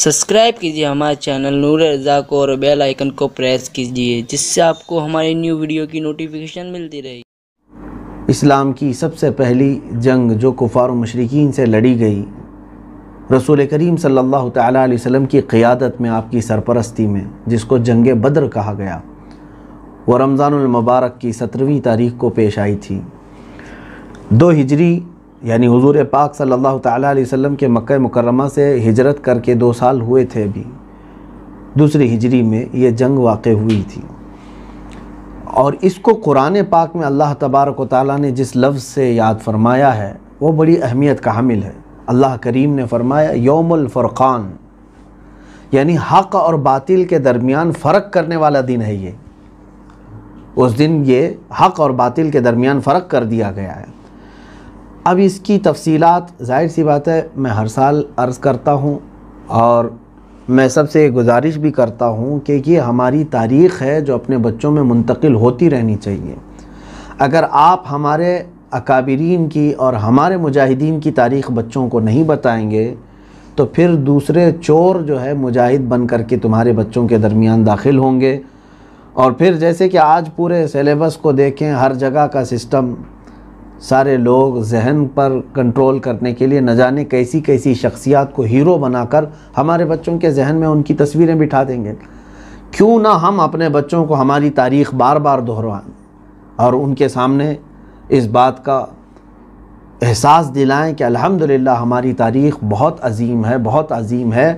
subscribe कीजिए हमारे channel नूर रजा को और बेल आइकन को प्रेस कीजिए जिससे आपको हमारी न्यू वीडियो की नोटिफिकेशन मिलती रही इस्लाम की सबसे पहली जंग जो कुफार मशरकिन से लड़ी गई रसूल करीम सल्लल्लाहु अलैहि वसल्लम की क़ियादत में आपकी सरपरस्ती में जिसको जंग बद्र कहा गया वो रमज़ानमबारक की सत्रहवीं तारीख को पेश आई थी दो हिजरी यानी हुजूर पाक सल्लल्लाहु अलैहि वसल्लम के मक् मुकरमा से हिजरत करके दो साल हुए थे अभी दूसरी हिजरी में ये जंग वाक़ हुई थी और इसको कुरान पाक में अल्लाह तबारक ताली ने जिस लफ्ज़ से याद फरमाया है वो बड़ी अहमियत का हामिल है अल्लाह करीम ने फरमाया योमलफ़ुरक़ान यानी हक़ और बातिल के दरमियान फ़र्क करने वाला दिन है ये उस दिन ये हक़ और बातिल के दरमियान फ़र्क कर दिया गया है अब इसकी तफसीलात जाहिर सी बात है मैं हर साल अर्ज़ करता हूँ और मैं सबसे गुजारिश भी करता हूँ कि ये हमारी तारीख़ है जो अपने बच्चों में मुंतकिल होती रहनी चाहिए अगर आप हमारे अकाबरीन की और हमारे मुजाहिदीन की तारीख़ बच्चों को नहीं बताएंगे तो फिर दूसरे चोर जो है मुजाहिद बन कर के तुम्हारे बच्चों के दरमियान दाखिल होंगे और फिर जैसे कि आज पूरे सिलेबस को देखें हर जगह का सिस्टम सारे लोग जहन पर कंट्रोल करने के लिए न जाने कैसी कैसी शख्सियात को हीरो बनाकर हमारे बच्चों के जहन में उनकी तस्वीरें बिठा देंगे क्यों ना हम अपने बच्चों को हमारी तारीख बार बार दोहराएं और उनके सामने इस बात का एहसास दिलाएं कि अल्हम्दुलिल्लाह हमारी तारीख बहुत अजीम है बहुत अजीम है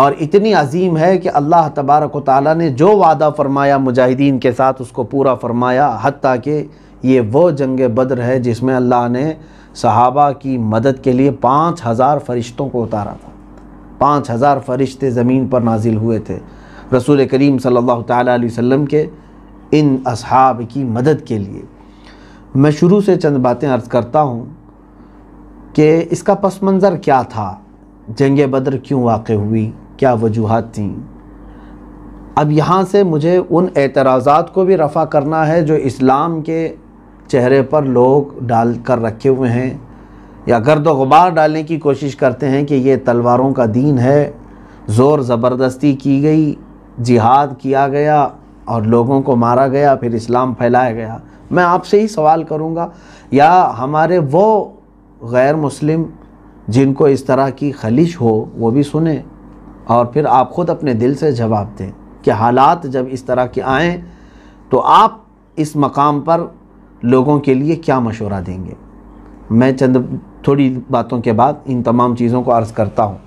और इतनी अजीम है कि अल्लाह तबारक ताली ने जो वादा फ़रमाया मुजाहिदीन के साथ उसको पूरा फ़रमाया हती कि ये वो जंग बद्र है जिसमें अल्लाह ने सहाबा की मदद के लिए पाँच हज़ार फरिश्तों को उतारा था पाँच हज़ार फरिश्ते ज़मीन पर नाजिल हुए थे रसूल करीम सल्लल्लाहु अलैहि वसल्लम के इन असहाब की मदद के लिए मैं शुरू से चंद बातें अर्ज़ करता हूँ कि इसका पस मंज़र क्या था जंग बद्र क्यों वाक़ हुई क्या वजूहत थी अब यहाँ से मुझे उन एतराज़ात को भी रफ़ा करना है जो इस्लाम के चेहरे पर लोग डाल कर रखे हुए हैं या गर्द गुबार डालने की कोशिश करते हैं कि ये तलवारों का दीन है ज़ोर ज़बरदस्ती की गई जिहाद किया गया और लोगों को मारा गया फिर इस्लाम फैलाया गया मैं आपसे ही सवाल करूँगा या हमारे वो गैर मुस्लिम जिनको इस तरह की खलिश हो वो भी सुने और फिर आप ख़ुद अपने दिल से जवाब दें कि हालात जब इस तरह के आएँ तो आप इस मकाम पर लोगों के लिए क्या मशवरा देंगे मैं चंद थोड़ी बातों के बाद इन तमाम चीज़ों को अर्ज़ करता हूँ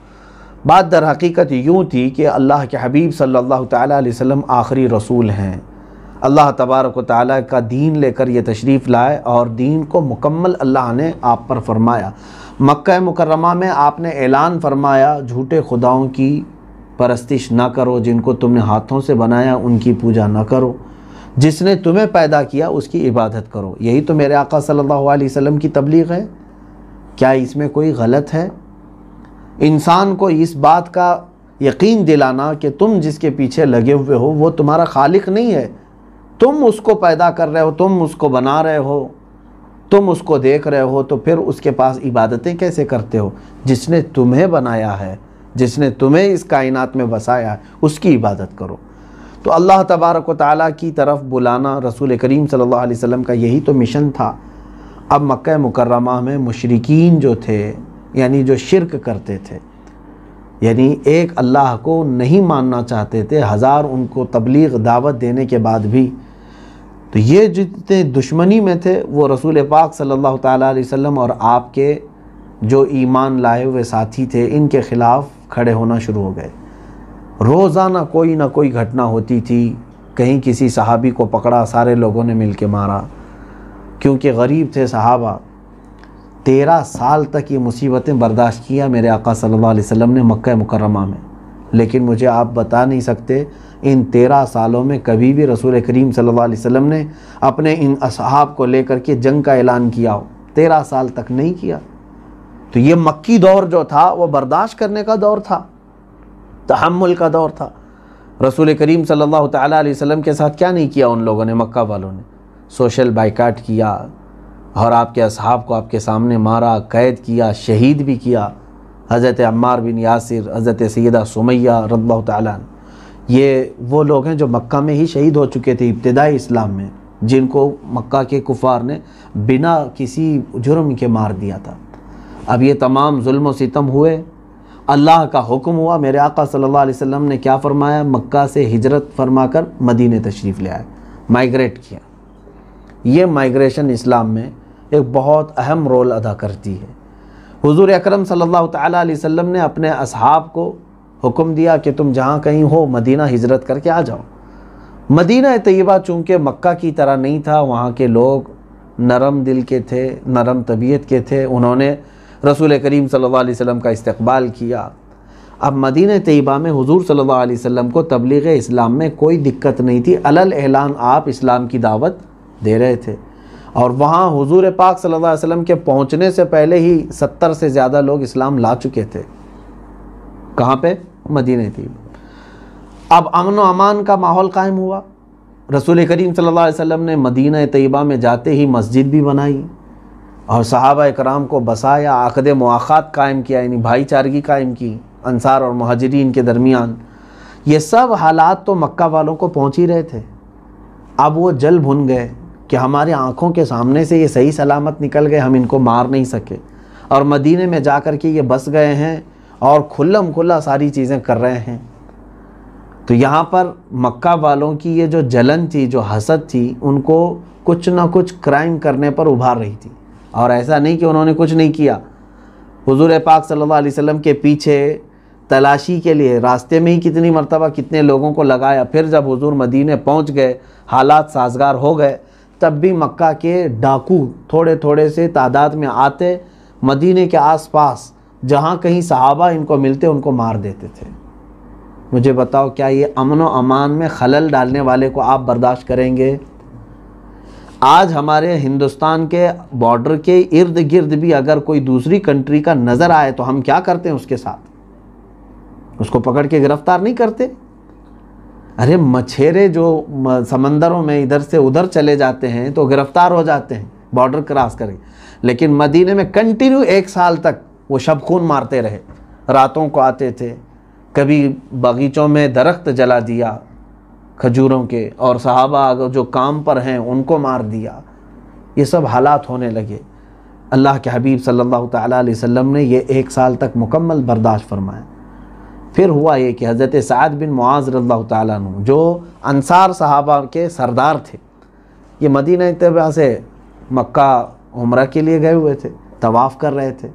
बात दर हकीकत यूँ थी कि अल्लाह के हबीब सल्लल्लाहु अलैहि वसल्लम आखिरी रसूल हैं अल्लाह तबारक ताली का दीन लेकर ये तशरीफ़ लाए और दीन को मुकम्मल अल्लाह ने आप पर फरमाया मक्का मुकरमा में आपने ऐलान फरमाया झूठे खुदाओं की परस्तिश ना करो जिनको तुमने हाथों से बनाया उनकी पूजा ना करो जिसने तुम्हें पैदा किया उसकी इबादत करो यही तो मेरे आका सल्लल्लाहु अलैहि वसल्लम की तबलीग है क्या इसमें कोई गलत है इंसान को इस बात का यकीन दिलाना कि तुम जिसके पीछे लगे हुए हो वो तुम्हारा खालिक नहीं है तुम उसको पैदा कर रहे हो तुम उसको बना रहे हो तुम उसको देख रहे हो तो फिर उसके पास इबादतें कैसे करते हो जिसने तुम्हें बनाया है जिसने तुम्हें इस कायनात में बसाया है उसकी इबादत करो तो अल्लाह तबारक ताली की तरफ बुलाना रसूल करीम सल्लल्लाहु अलैहि वसल्लम का यही तो मिशन था अब मक्का मुकर्रमा में मशरकिन जो थे यानी जो शिरक करते थे यानी एक अल्लाह को नहीं मानना चाहते थे हज़ार उनको तबलीग दावत देने के बाद भी तो ये जितने दुश्मनी में थे वो रसूल पाक सल्लल्लाहु अलैहि वसल्लम और आपके जो ईमान लाए हुए साथी थे इनके ख़िलाफ़ खड़े होना शुरू हो गए रोज़ाना कोई ना कोई घटना होती थी कहीं किसी सहाबी को पकड़ा सारे लोगों ने मिल के मारा क्योंकि गरीब थे सहाबा तेरह साल तक ये मुसीबतें बर्दाश्त किया मेरे आका सल्लल्लाहु अलैहि वसल्लम ने मक्का मुकरमा में लेकिन मुझे आप बता नहीं सकते इन तेरह सालों में कभी भी रसूल करीम सल्लल्लाहु अलैहि वसल्लम ने अपने इन असहाब को लेकर के जंग का ऐलान किया हो तेरह साल तक नहीं किया तो ये मक्की दौर जो था वो बर्दाश्त करने का दौर था तहमुल का दौर था रसूल करीम सल्लल्लाहु अलैहि वसल्लम के साथ क्या नहीं किया उन लोगों ने मक्का वालों ने सोशल बाइकाट किया और आपके असहाब को आपके सामने मारा कैद किया शहीद भी किया हज़रत अम्मार बिन यासिर हज़रत सैदा सुमैया रद्ला तन ये वो लोग हैं जो मक्का में ही शहीद हो चुके थे इब्तदाई इस्लाम में जिनको मक्का के कुफार ने बिना किसी जुर्म के मार दिया था अब ये तमाम जुल्म सितम हुए अल्लाह का हुक्म हुआ मेरे आका सल्लल्लाहु अलैहि वसल्लम ने क्या फ़रमाया मक्का से हिजरत फरमाकर मदीने तशरीफ़ ले आए माइग्रेट किया ये माइग्रेशन इस्लाम में एक बहुत अहम रोल अदा करती है हुजूर अकरम सल्लल्लाहु अलैहि वसल्लम ने अपने असहाब को हुक्म दिया कि तुम जहाँ कहीं हो मदीना हिजरत करके आ जाओ मदीना तयबा चूँकि मक्का की तरह नहीं था वहाँ के लोग नरम दिल के थे नरम तबीयत के थे उन्होंने रसूल करीम सल्लल्लाहु अलैहि वसल्लम का इस्तकबाल किया अब मदीन तयबा में हुजूर सल्लल्लाहु अलैहि वसल्लम को तबलीग इस्लाम में कोई दिक्कत नहीं थी अलल एलान आप इस्लाम की दावत दे रहे थे और वहाँ हुजूर पाक सल्लल्लाहु अलैहि वसल्लम के पहुँचने से पहले ही सत्तर से ज़्यादा लोग इस्लाम ला चुके थे कहाँ पर मदीन तयबा अब अमन अमान का माहौल कायम हुआ रसूल करीम सल्लल्लाहु अलैहि वसल्लम ने मदीना तयबा में जाते ही मस्जिद भी बनाई और सहाबा कराम को बसाया आकद मवाक़ात कायम किया यानी भाईचारगी कायम की अनसार और महाजरीन के दरमियान ये सब हालात तो मक्का वालों को पहुँच ही रहे थे अब वो जल भुन गए कि हमारे आँखों के सामने से ये सही सलामत निकल गए हम इनको मार नहीं सके और मदीने में जा कर के ये बस गए हैं और खुल्लम खुल्ला सारी चीज़ें कर रहे हैं तो यहाँ पर मक्का वालों की ये जो जलन थी जो हसद थी उनको कुछ ना कुछ क्राइम करने पर उभार रही थी और ऐसा नहीं कि उन्होंने कुछ नहीं किया हुजूर पाक सल्लल्लाहु अलैहि वसल्लम के पीछे तलाशी के लिए रास्ते में ही कितनी मरतबा कितने लोगों को लगाया फिर जब हुजूर मदीने पहुंच गए हालात साजगार हो गए तब भी मक्का के डाकू थोड़े थोड़े से तादाद में आते मदीने के आसपास जहां कहीं सहाबा इनको मिलते उनको मार देते थे मुझे बताओ क्या ये अमन व अमान में खलल डालने वाले को आप बर्दाश्त करेंगे आज हमारे हिंदुस्तान के बॉर्डर के इर्द गिर्द भी अगर कोई दूसरी कंट्री का नज़र आए तो हम क्या करते हैं उसके साथ उसको पकड़ के गिरफ्तार नहीं करते अरे मछेरे जो समंदरों में इधर से उधर चले जाते हैं तो गिरफ्तार हो जाते हैं बॉर्डर क्रॉस करके लेकिन मदीने में कंटिन्यू एक साल तक वो शब खून मारते रहे रातों को आते थे कभी बगीचों में दरख्त जला दिया खजूरों के और सहाबा जो काम पर हैं उनको मार दिया ये सब हालात होने लगे अल्लाह के हबीब सल्लल्लाहु अलैहि वसल्लम ने ये एक साल तक मुकम्मल बर्दाश्त फरमाया फिर हुआ ये कि हज़रत साद बिन मुआज़ रल्ला तु जो अनसार सहाबा के सरदार थे ये मदीना तबा से मक्का उम्र के लिए गए हुए थे तवाफ़ कर रहे थे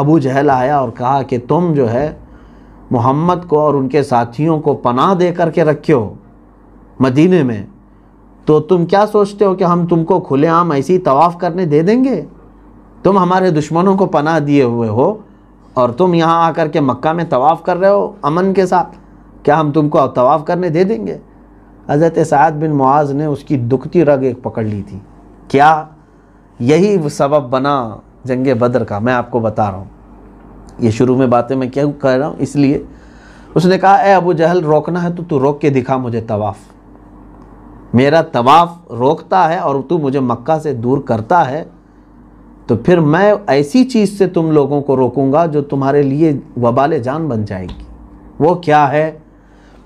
अबू जहल आया और कहा कि तुम जो है मोहम्मद को और उनके साथियों को पनाह दे करके रखे हो मदीने में तो तुम क्या सोचते हो कि हम तुमको खुलेआम ऐसी तवाफ़ करने दे देंगे तुम हमारे दुश्मनों को पनाह दिए हुए हो और तुम यहाँ आकर के मक्का में तवाफ़ कर रहे हो अमन के साथ क्या हम तुमको तवाफ़ करने दे देंगे हज़रत साद बिन मुआज़ ने उसकी दुखती रग एक पकड़ ली थी क्या यही सबब बना जंग बदर का मैं आपको बता रहा हूँ ये शुरू में बातें मैं क्यों कह रहा हूँ इसलिए उसने कहा ए अबू जहल रोकना है तो तू रोक के दिखा मुझे तवाफ़ मेरा तवाफ़ रोकता है और तू मुझे मक्का से दूर करता है तो फिर मैं ऐसी चीज़ से तुम लोगों को रोकूंगा जो तुम्हारे लिए वबाल जान बन जाएगी वो क्या है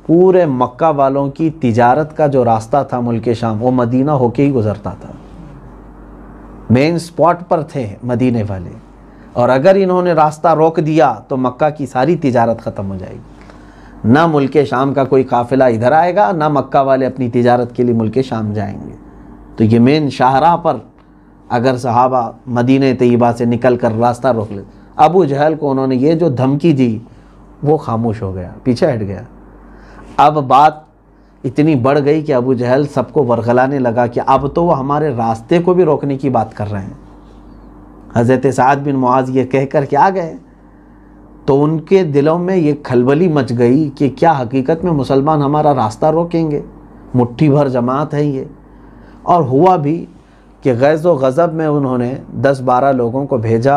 पूरे मक्का वालों की तिजारत का जो रास्ता था मुल्क शाम वो मदीना होके ही गुज़रता था मेन स्पॉट पर थे मदीने वाले और अगर इन्होंने रास्ता रोक दिया तो मक्का की सारी तिजारत ख़त्म हो जाएगी ना मुल्क शाम का कोई काफ़िला इधर आएगा ना मक्का वाले अपनी तिजारत के लिए मुल्क शाम जाएंगे तो ये मेन शाहराह पर अगर सहाबा मदीने तयबा से निकल कर रास्ता रोक ले अबू जहल को उन्होंने ये जो धमकी दी वो खामोश हो गया पीछे हट गया अब बात इतनी बढ़ गई कि अबू जहल सबको वरगलाने लगा कि अब तो वो हमारे रास्ते को भी रोकने की बात कर रहे हैं हज़रत साद बिन मुआज़ ये कह कर के आ गए तो उनके दिलों में ये खलबली मच गई कि क्या हकीकत में मुसलमान हमारा रास्ता रोकेंगे मुट्ठी भर जमात है ये और हुआ भी कि गैज़ व गज़ब में उन्होंने 10-12 लोगों को भेजा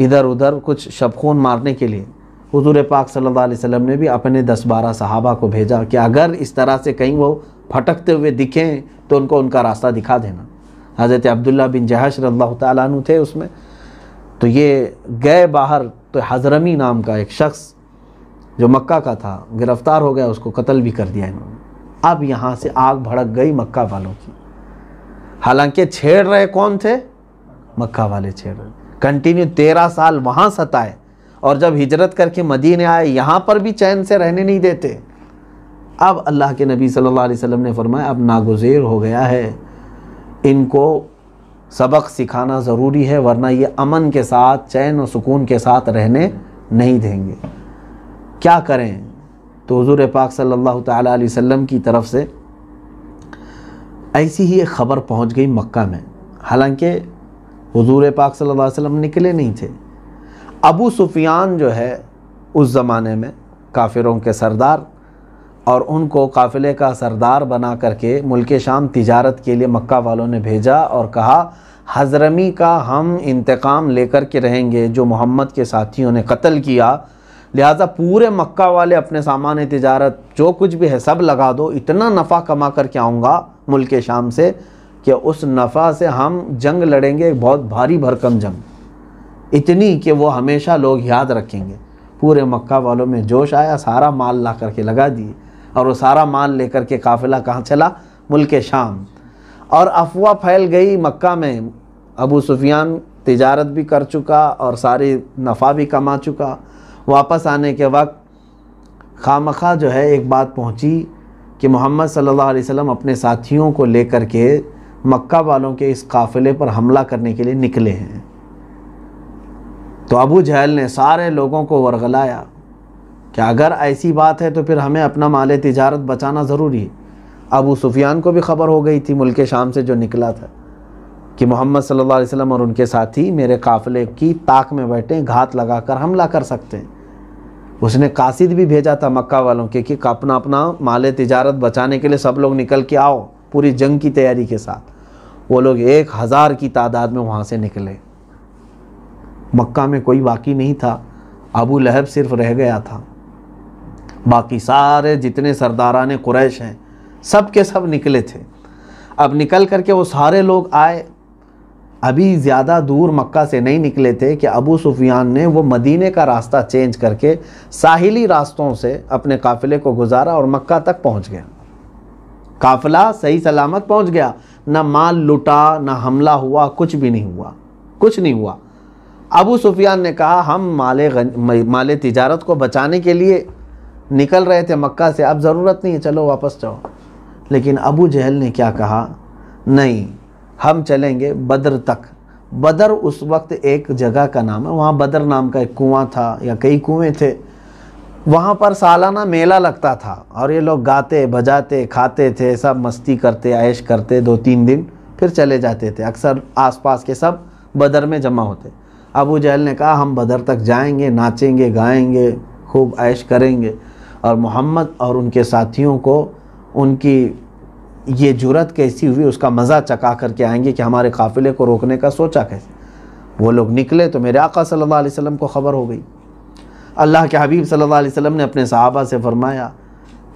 इधर उधर कुछ शबखून मारने के लिए हजूर पाक सल्लल्लाहु अलैहि वसल्लम ने भी अपने 10-12 सहाबा को भेजा कि अगर इस तरह से कहीं वो फटकते हुए दिखें तो उनको उनका रास्ता दिखा देना हज़रत अब्दुल्ला बिन जहाश रल्ला तु थे उसमें तो ये गए बाहर तो हजरमी नाम का एक शख्स जो मक्का का था गिरफ़्तार हो गया उसको कत्ल भी कर दिया इन्होंने अब यहाँ से आग भड़क गई मक्का वालों की हालांकि छेड़ रहे कौन थे मक्का वाले छेड़ रहे कंटिन्यू तेरह साल वहाँ सताए और जब हिजरत करके मदीने आए यहाँ पर भी चैन से रहने नहीं देते अब अल्लाह के नबी सल्लल्लाहु अलैहि वसल्लम ने फरमाया अब नागुजेर हो गया है इनको सबक सिखाना ज़रूरी है वरना ये अमन के साथ चैन और सुकून के साथ रहने नहीं देंगे क्या करें तो हज़ूर पाक सल्लल्लाहु अलैहि वसल्लम की तरफ से ऐसी ही एक ख़बर पहुंच गई मक्का में हालांकि हजूर पाक सल्लल्लाहु अलैहि वसल्लम निकले नहीं थे अबू सुफियान जो है उस ज़माने में काफिरों के सरदार और उनको काफ़िले का सरदार बना करके मुल्क शाम तिजारत के लिए मक्का वालों ने भेजा और कहा हजरमी का हम इंतकाम लेकर के रहेंगे जो मोहम्मद के साथियों ने कत्ल किया लिहाजा पूरे मक्का वाले अपने सामान तजारत जो कुछ भी है सब लगा दो इतना नफ़ा कमा करके आऊँगा मुल्क शाम से कि उस नफ़ा से हम जंग लड़ेंगे एक बहुत भारी भरकम जंग इतनी कि वो हमेशा लोग याद रखेंगे पूरे मक्का वालों में जोश आया सारा माल ला करके लगा दिए और वो सारा माल लेकर के काफिला कहाँ चला मुल्क शाम और अफवाह फैल गई मक्का में अबू सुफियान तिजारत भी कर चुका और सारी नफ़ा भी कमा चुका वापस आने के वक्त खामखा जो है एक बात पहुँची कि मोहम्मद सल्लल्लाहु अलैहि वसल्लम अपने साथियों को लेकर के मक्का वालों के इस काफ़िले पर हमला करने के लिए निकले हैं तो अबू जहल ने सारे लोगों को वरगलाया कि अगर ऐसी बात है तो फिर हमें अपना माल तजारत बचाना ज़रूरी है अबू सुफियान को भी खबर हो गई थी मुल्क शाम से जो निकला था कि मोहम्मद सल्ला वसम और उनके साथी मेरे काफ़िले की ताक में बैठे घात लगा कर हमला कर सकते हैं उसने कासिद भी भेजा था मक्का वालों के कि अपना अपना माल तजारत बचाने के लिए सब लोग निकल के आओ पूरी जंग की तैयारी के साथ वो लोग एक हज़ार की तादाद में वहाँ से निकले मक्का में कोई बाकी नहीं था अबू लहब सिर्फ रह गया था बाकी सारे जितने सरदारान कुरैश हैं सब के सब निकले थे अब निकल करके वो सारे लोग आए अभी ज़्यादा दूर मक्का से नहीं निकले थे कि अबू सुफियान ने वो मदीने का रास्ता चेंज करके साहिली रास्तों से अपने काफ़िले को गुजारा और मक्का तक पहुंच गया काफ़िला सही सलामत पहुंच गया ना माल लुटा ना हमला हुआ कुछ भी नहीं हुआ कुछ नहीं हुआ अबू सुफियान ने कहा हम माले माले तिजारत को बचाने के लिए निकल रहे थे मक्का से अब ज़रूरत नहीं है चलो वापस जाओ लेकिन अबू जहल ने क्या कहा नहीं हम चलेंगे बद्र तक बदर उस वक्त एक जगह का नाम है वहाँ बदर नाम का एक कुआं था या कई कुएँ थे वहाँ पर सालाना मेला लगता था और ये लोग गाते बजाते खाते थे सब मस्ती करते ऐश करते दो तीन दिन फिर चले जाते थे अक्सर आसपास के सब बदर में जमा होते अबू जहल ने कहा हम बदर तक जाएंगे नाचेंगे गाएंगे खूब ऐश करेंगे और मोहम्मद और उनके साथियों को उनकी ये जुरत कैसी हुई उसका मज़ा चका करके आएंगे कि हमारे काफ़िले को रोकने का सोचा कैसे वो लोग निकले तो मेरे आका सल्लल्लाहु अलैहि वसल्लम को ख़बर हो गई अल्लाह के हबीब सल्लल्लाहु अलैहि वसल्लम ने अपने सहाबा से फ़रमाया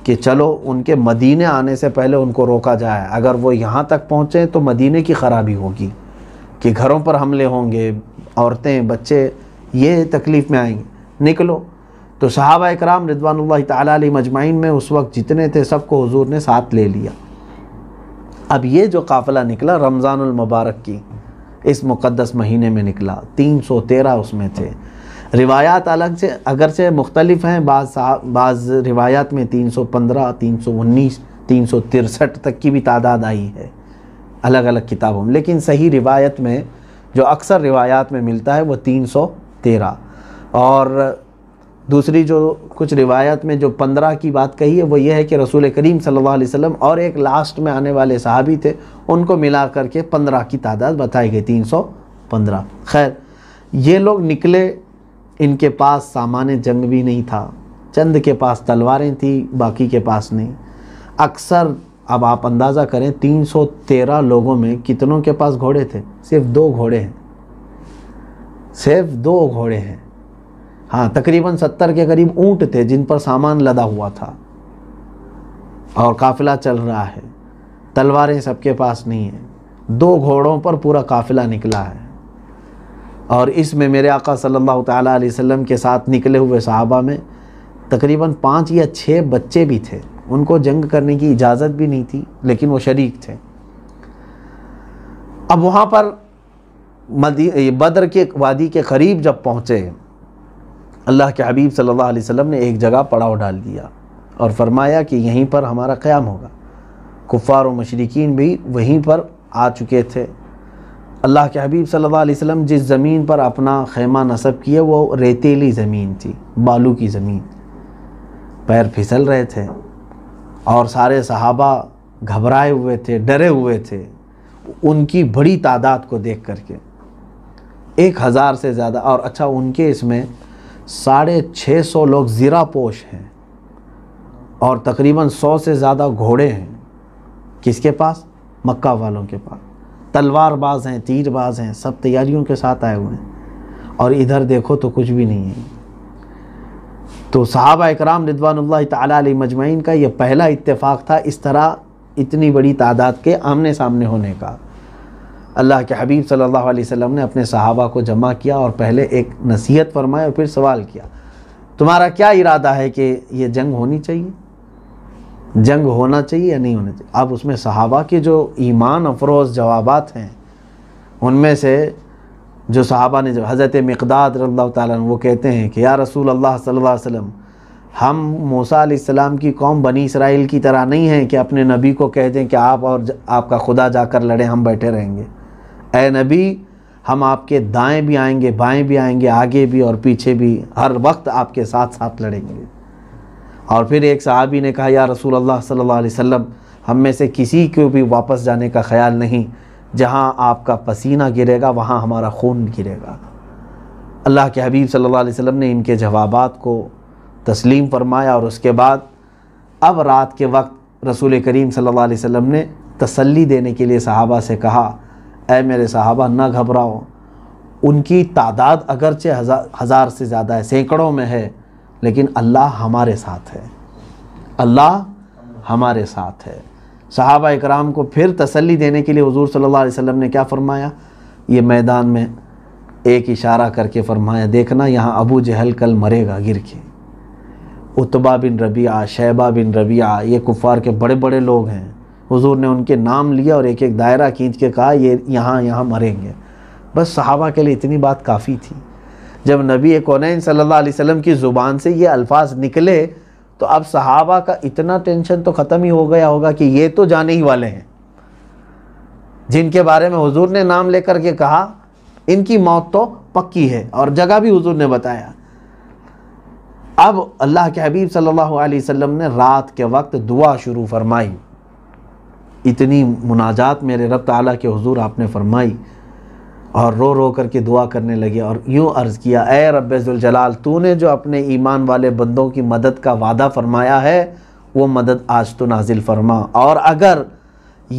कि चलो उनके मदीने आने से पहले उनको रोका जाए अगर वो यहाँ तक पहुँचें तो मदीने की ख़राबी होगी कि घरों पर हमले होंगे औरतें बच्चे ये तकलीफ़ में आएंगे निकलो तो सहाबा कराम रिदवान तली मजमाइन में उस वक्त जितने थे सबको हजूर ने साथ ले लिया अब ये जो काफ़िला निकला रमज़ानमबारक की इस मुक़दस महीने में निकला तीन सौ तेरह उसमें थे रिवायात अलग से अगरचे मुख्तलफ़ हैं बाज़ बाज़ रिवायात में तीन सौ पंद्रह तीन सौ उन्नीस तीन सौ तिरसठ तक की भी तादाद आई है अलग अलग किताबों में लेकिन सही रिवायत में जो अक्सर रिवायात में मिलता है वह तीन सौ तेरह और दूसरी जो कुछ रिवायत में जो पंद्रह की बात कही है वो ये है कि रसूल करीम सल्लल्लाहु अलैहि वसल्लम और एक लास्ट में आने वाले सहाबी थे उनको मिला करके पंद्रह की तादाद बताई गई तीन सौ पंद्रह खैर ये लोग निकले इनके पास सामान जंग भी नहीं था चंद के पास तलवारें थी बाकी के पास नहीं अक्सर अब आप अंदाज़ा करें तेरह लोगों में कितनों के पास घोड़े थे सिर्फ दो घोड़े हैं सिर्फ दो घोड़े हैं हाँ तकरीबन सत्तर के करीब ऊँट थे जिन पर सामान लदा हुआ था और काफ़िला चल रहा है तलवारें सबके पास नहीं है दो घोड़ों पर पूरा काफ़िला निकला है और इसमें मेरे आका सल्लल्लाहु अलैहि वसल्लम के साथ निकले हुए साहबा में तकरीबन पाँच या छः बच्चे भी थे उनको जंग करने की इजाज़त भी नहीं थी लेकिन वो शरीक थे अब वहाँ पर मदी बद्र के वादी के करीब जब पहुँचे अल्लाह के हबीब सल्लल्लाहु अलैहि वसल्लम ने एक जगह पड़ाव डाल दिया और फरमाया कि यहीं पर हमारा क़्याम होगा कुफ़ार और मशरकिन भी वहीं पर आ चुके थे अल्लाह के हबीब सल्लल्लाहु अलैहि वसल्लम जिस ज़मीन पर अपना खैमा नसब किया वो रेतीली ज़मीन थी बालू की ज़मीन पैर फिसल रहे थे और सारे सहाबा घबराए हुए थे डरे हुए थे उनकी बड़ी तादाद को देख करके एक हज़ार से ज़्यादा और अच्छा उनके इसमें साढ़े छः सौ लोग ज़ीरा पोश हैं और तकरीबन सौ से ज़्यादा घोड़े हैं किसके पास मक्का वालों के पास तलवारबाज हैं तीरबाज हैं सब तैयारियों के साथ आए हुए हैं और इधर देखो तो कुछ भी नहीं है तो साहब इकराम रिदवानल्ला तली मजमैन का यह पहला इतफ़ाक़ था इस तरह इतनी बड़ी तादाद के आमने सामने होने का अल्लाह के हबीब सल्लल्लाहु अलैहि वसल्लम ने अपने सहाबा को जमा किया और पहले एक नसीहत फरमाई और फिर सवाल किया तुम्हारा क्या इरादा है कि ये जंग होनी चाहिए जंग होना चाहिए या नहीं होना चाहिए अब उसमें सहाबा के जो ईमान अफरोज़ जवाब हैं उनमें से जो सहाबा ने जो हज़रत मकदाद रल्ला वो कहते हैं कि या रसूल अल्लाह सल्लल्लाहु अलैहि वसल्लम हम मूसा सलाम की कौम बनी इसराइल की तरह नहीं है कि अपने नबी को कह दें कि आप और आपका खुदा जाकर लड़ें हम बैठे रहेंगे ए नबी हम आपके दाएं भी आएंगे बाएं भी आएंगे आगे भी और पीछे भी हर वक्त आपके साथ साथ लड़ेंगे और फिर एक सहाबी ने कहा या रसूल अल्लाह सल्लल्लाहु अलैहि वसल्लम हम में से किसी को भी वापस जाने का ख्याल नहीं जहाँ आपका पसीना गिरेगा वहाँ हमारा खून गिरेगा अल्लाह के हबीब सल्लल्लाहु अलैहि वसल्लम ने इनके जवाब को तस्लीम फरमाया और उसके बाद अब रात के वक्त रसूल करीम सल्लल्लाहु अलैहि वसल्लम ने तसल्ली देने के लिए सहाबा से कहा ए मेरे साहबा ना घबराओ उनकी तादाद अगरचे हज़ार हज़ार से ज़्यादा है सैकड़ों में है लेकिन अल्लाह हमारे साथ है अल्लाह हमारे साथ है सहाबा इकराम को फिर तसल्ली देने के लिए हजूर सल्लल्लाहु अलैहि वसल्लम ने क्या फ़रमाया ये मैदान में एक इशारा करके फ़रमाया देखना यहाँ अबू जहल कल मरेगा गिर के उतबा बिन रबिया शैबा बिन रबिया ये कुफ़ार के बड़े बड़े लोग हैं हुजूर ने उनके नाम लिया और एक एक दायरा खींच के कहा ये यहाँ यहाँ मरेंगे बस सहाबा के लिए इतनी बात काफ़ी थी जब नबी कौन सल्ला वसम की ज़ुबान से ये अल्फाज निकले तो अब सहाबा का इतना टेंशन तो ख़त्म ही हो गया होगा कि ये तो जाने ही वाले हैं जिनके बारे में हुजूर ने नाम लेकर के कहा इनकी मौत तो पक्की है और जगह भी हुजूर ने बताया अब अल्लाह के हबीब सल्लल्लाहु अलैहि वसल्लम ने रात के वक्त दुआ शुरू फरमाई इतनी मुनाजात मेरे रब ताली के हुजूर आपने फरमाई और रो रो करके दुआ करने लगे और यूँ अर्ज़ किया ए रब्ज़ुलजलाल तूने जो अपने ईमान वाले बंदों की मदद का वादा फरमाया है वो मदद आज तो नाजिल फरमा और अगर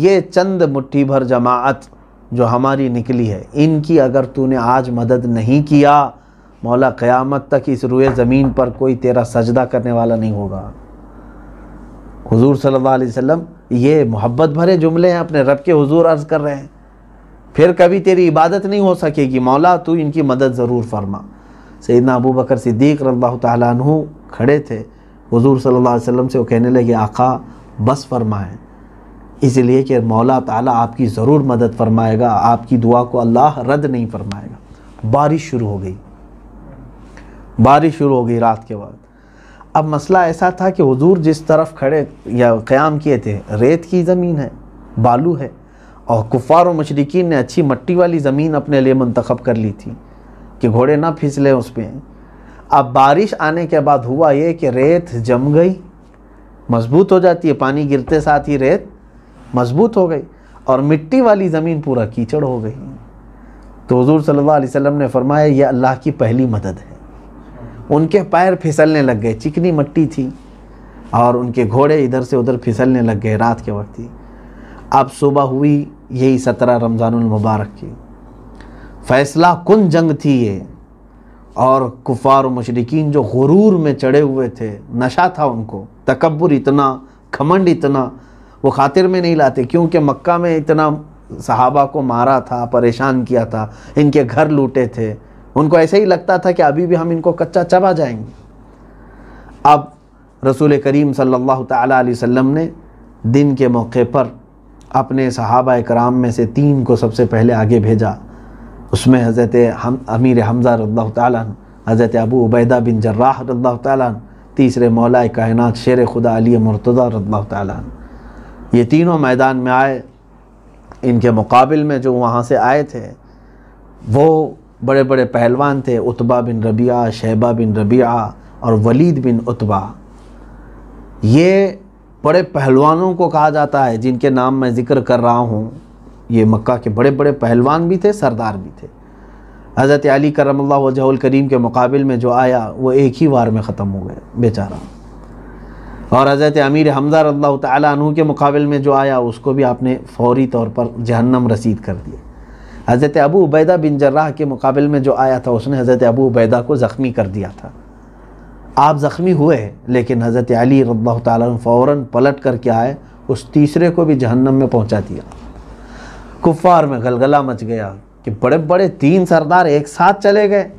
ये चंद मुट्ठी भर जमात जो हमारी निकली है इनकी अगर तूने आज मदद नहीं किया मौला क़यामत तक इस रुए ज़मीन पर कोई तेरा सजदा करने वाला नहीं होगा हुजूर सल्लल्लाहु अलैहि वसल्लम ये मोहब्बत भरे जुमले हैं अपने रब के हुजूर अर्ज़ कर रहे हैं फिर कभी तेरी इबादत नहीं हो सकेगी मौला तू इनकी मदद ज़रूर फरमा सैदना अबू बकर सिद्दीक रल्ला तु खड़े थे हज़ूर सल्ला वसम से वो कहने लगे आका बस फरमाएं इसलिए कि मौला ताला आपकी ज़रूर मदद फरमाएगा आपकी दुआ को अल्लाह रद्द नहीं फरमाएगा बारिश शुरू हो गई बारिश शुरू हो गई रात के बाद अब मसला ऐसा था कि हजूर जिस तरफ खड़े या क़याम किए थे रेत की ज़मीन है बालू है और कुफ़ार और मशरकिन ने अच्छी मट्टी वाली ज़मीन अपने लिए मंतखब कर ली थी कि घोड़े ना फिसले उस पर अब बारिश आने के बाद हुआ ये कि रेत जम गई मजबूत हो जाती है पानी गिरते साथ ही रेत मजबूत हो गई और मिट्टी वाली ज़मीन पूरा कीचड़ हो गई तो हजूर सल्ला वसम ने फरमाया ये अल्लाह की पहली मदद है उनके पैर फिसलने लग गए चिकनी मट्टी थी और उनके घोड़े इधर से उधर फिसलने लग गए रात के वक्त ही अब सुबह हुई यही सत्रह रमज़ानुल मुबारक की फ़ैसला कुन जंग थी ये और कुफार मशरकिन जो गुरूर में चढ़े हुए थे नशा था उनको तकबर इतना खमंड इतना वो खातिर में नहीं लाते क्योंकि मक्का में इतना सहाबा को मारा था परेशान किया था इनके घर लूटे थे उनको ऐसे ही लगता था कि अभी भी हम इनको कच्चा चबा जाएंगे अब रसूल करीम सल्लल्लाहु अलैहि वसल्लम ने दिन के मौके पर अपने सहाबा कराम में से तीन को सबसे पहले आगे भेजा उसमें हज़रत हम अमीर हमज़ा रद्दा तन हज़रत अबू उबैदा बिन जर्राह रद्दा तन तीसरे मौला कायनात शेर खुदा अली मुर्तज़ा रद्दा तन ये तीनों मैदान में आए इनके मुकाबल में जो वहाँ से आए थे वो बड़े बड़े पहलवान थे उतबा बिन रबिया शहबा बिन रबिया और वलीद बिन उतबा ये बड़े पहलवानों को कहा जाता है जिनके नाम मैं ज़िक्र कर रहा हूँ ये मक्का के बड़े बड़े पहलवान भी थे सरदार भी थे हज़रत अली करम वजहल करीम के मुकाबले में जो आया वो एक ही वार में ख़त्म हो गए बेचारा और हज़रत अमीर हमजा रल्ला तु के मुकाबले में जो आया उसको भी आपने फौरी तौर पर जहन्नम रसीद कर दिया हज़रत अबू उबैदा बिन जर्राह के मुकाबले में जो आया था उसने हज़रत अबू उबैदा को ज़ख्मी कर दिया था आप ज़ख्मी हुए लेकिन हज़रत अली रद्ला तौर पलट करके आए उस तीसरे को भी जहन्नम में पहुँचा दिया कुफ़ार में गलगला मच गया कि बड़े बड़े तीन सरदार एक साथ चले गए